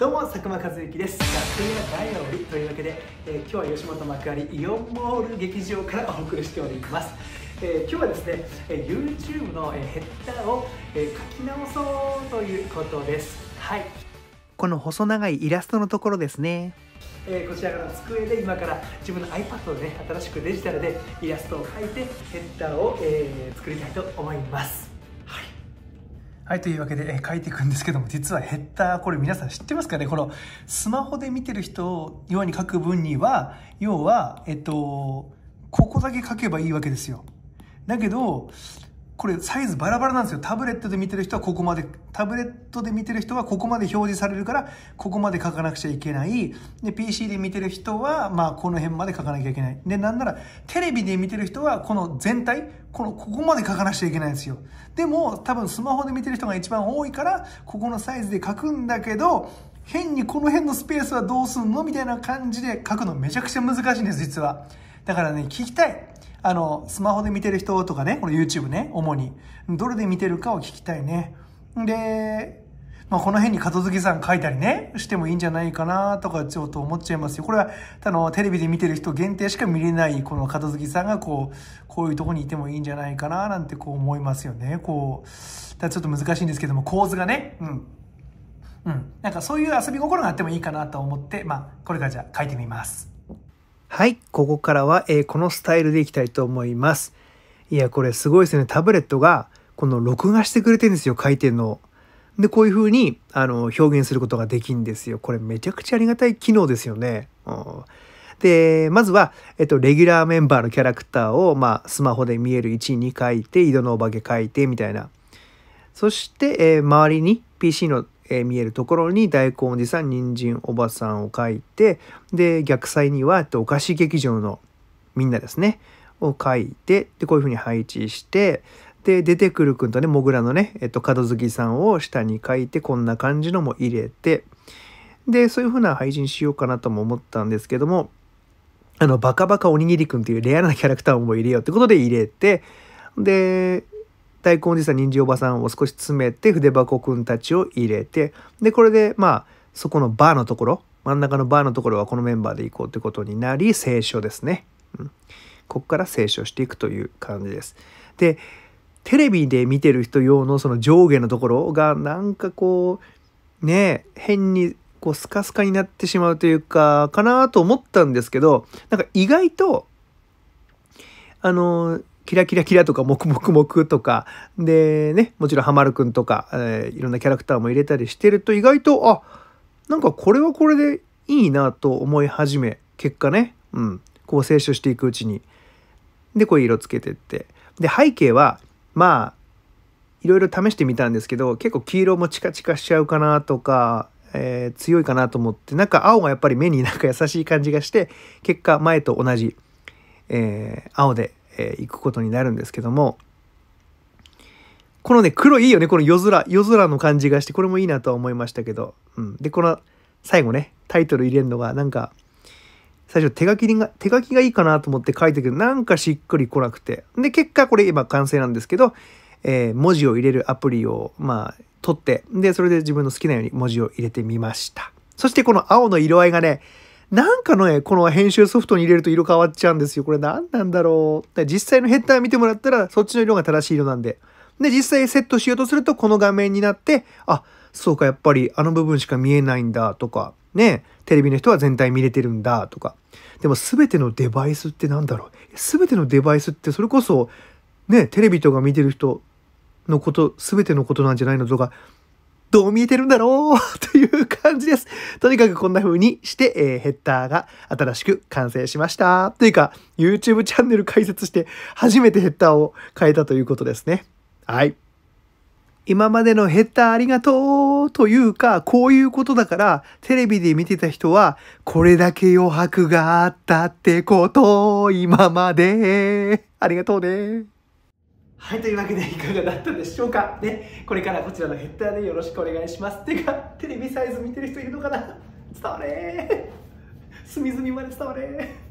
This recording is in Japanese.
どうも佐久間一之です楽屋だよりというわけで、えー、今日は吉本幕張イオンモール劇場からお送りしております、えー、今日はですね、え YouTube の、えヘッダーを、え書き直そうということですはいこの細長いイラストのところですねえー、こちらの机で今から自分の iPad をね新しくデジタルでイラストを書いてヘッダーを、え作りたいと思いますはい、というわけで、え書いていくんですけども、実はヘッダー、これ皆さん知ってますかねこの、スマホで見てる人ように書く分には、要は、えっと、ここだけ書けばいいわけですよ。だけど、これサイズバラバラなんですよ。タブレットで見てる人はここまで、タブレットで見てる人はここまで表示されるから、ここまで書かなくちゃいけない。で、PC で見てる人は、まあ、この辺まで書かなきゃいけない。で、なんなら、テレビで見てる人は、この全体、この、ここまで書かなくちゃいけないんですよ。でも、多分スマホで見てる人が一番多いから、ここのサイズで書くんだけど、変にこの辺のスペースはどうすんのみたいな感じで書くのめちゃくちゃ難しいんです、実は。だからね、聞きたい。あの、スマホで見てる人とかね、この YouTube ね、主に。どれで見てるかを聞きたいね。で、まあ、この辺に片付けさん書いたりね、してもいいんじゃないかなとかちょっと思っちゃいますよ。これは、あの、テレビで見てる人限定しか見れない、この片付けさんがこう、こういうとこにいてもいいんじゃないかななんてこう思いますよね。こう、だちょっと難しいんですけども、構図がね、うん。うん。なんかそういう遊び心があってもいいかなと思って、まあ、これからじゃあ書いてみます。はい、ここからは、えー、このスタイルでいきたいと思います。いや、これすごいですね。タブレットが、この録画してくれてるんですよ、回転の。で、こういう風に、あの、表現することができるんですよ。これめちゃくちゃありがたい機能ですよね。うん、で、まずは、えっと、レギュラーメンバーのキャラクターを、まあ、スマホで見える位置に書いて、井戸のお化け書いて、みたいな。そして、えー、周りに PC のえ見えるところに大根おじさん人参おばさんを書いてで逆サイにはお菓子劇場のみんなですねを書いてでこういうふうに配置してで出てくるくんとねモグラのね、えっと、門月さんを下に書いてこんな感じのも入れてでそういうふうな配信しようかなとも思ったんですけどもあのバカバカおにぎりくんっていうレアなキャラクターも入れようってことで入れてで大根じさん人参おばさんを少し詰めて筆箱くんたちを入れてでこれでまあそこのバーのところ真ん中のバーのところはこのメンバーで行こうってことになり聖書ですね、うん、ここから聖書していくという感じですでテレビで見てる人用のその上下のところがなんかこうね変にこうスカスカになってしまうというかかなと思ったんですけどなんか意外とあのキラキラキラとか、もくとか、でね、もちろんハマるくんとか、えー、いろんなキャラクターも入れたりしてると意外と、あ、なんかこれはこれでいいなと思い始め、結果ね、うん、こう清書していくうちに。で、こう色つけてって。で、背景は、まあ、いろいろ試してみたんですけど、結構黄色もチカチカしちゃうかなとか、えー、強いかなと思ってなんか青がやっぱり目になんか優しい感じがして結果前と同じ、えー、青でえー、行くことになるんですけども、このね、黒いいよね、この夜空、夜空の感じがして、これもいいなとは思いましたけど、うん。で、この最後ね、タイトル入れるのが、なんか、最初手書きが、手書きがいいかなと思って書いたけど、なんかしっくりこなくて。で、結果これ今完成なんですけど、えー、文字を入れるアプリを、まあ、取って、で、それで自分の好きなように文字を入れてみました。そしてこの青の色合いがね、なんかのね、この編集ソフトに入れると色変わっちゃうんですよ。これ何なんだろう。実際のヘッダー見てもらったら、そっちの色が正しい色なんで。で、実際セットしようとすると、この画面になって、あ、そうか、やっぱりあの部分しか見えないんだとか、ね、テレビの人は全体見れてるんだとか。でも全てのデバイスって何だろう。全てのデバイスってそれこそ、ね、テレビとか見てる人のこと、全てのことなんじゃないのとか、どう見えてるんだろう という感じです。とにかくこんな風にして、えー、ヘッダーが新しく完成しました。というか、YouTube チャンネル開設して初めてヘッダーを変えたということですね。はい。今までのヘッダーありがとうというか、こういうことだから、テレビで見てた人は、これだけ余白があったってこと、今まで。ありがとうね。はい、というわけでいかがだったでしょうかね、これからこちらのヘッダーでよろしくお願いします。てか、テレビサイズ見てる人いるのかな伝われー隅々まで伝われー